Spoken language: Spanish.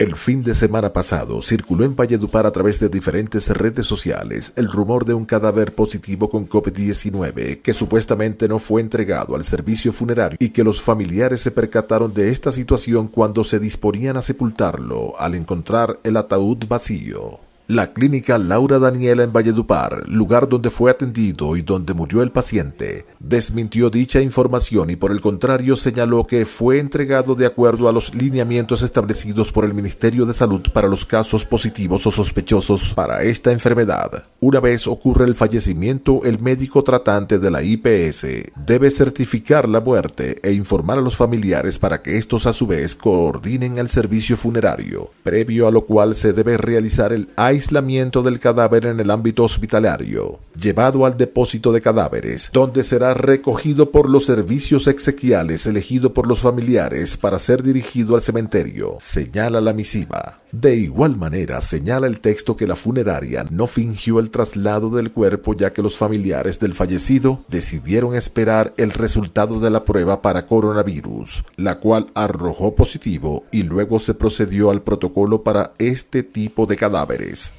El fin de semana pasado circuló en Valledupar a través de diferentes redes sociales el rumor de un cadáver positivo con COVID-19 que supuestamente no fue entregado al servicio funerario y que los familiares se percataron de esta situación cuando se disponían a sepultarlo al encontrar el ataúd vacío la clínica Laura Daniela en Valledupar, lugar donde fue atendido y donde murió el paciente, desmintió dicha información y por el contrario señaló que fue entregado de acuerdo a los lineamientos establecidos por el Ministerio de Salud para los casos positivos o sospechosos para esta enfermedad. Una vez ocurre el fallecimiento, el médico tratante de la IPS debe certificar la muerte e informar a los familiares para que estos a su vez coordinen el servicio funerario, previo a lo cual se debe realizar el AI aislamiento del cadáver en el ámbito hospitalario, llevado al depósito de cadáveres, donde será recogido por los servicios exequiales elegido por los familiares para ser dirigido al cementerio, señala la misiva. De igual manera, señala el texto que la funeraria no fingió el traslado del cuerpo ya que los familiares del fallecido decidieron esperar el resultado de la prueba para coronavirus, la cual arrojó positivo y luego se procedió al protocolo para este tipo de cadáveres.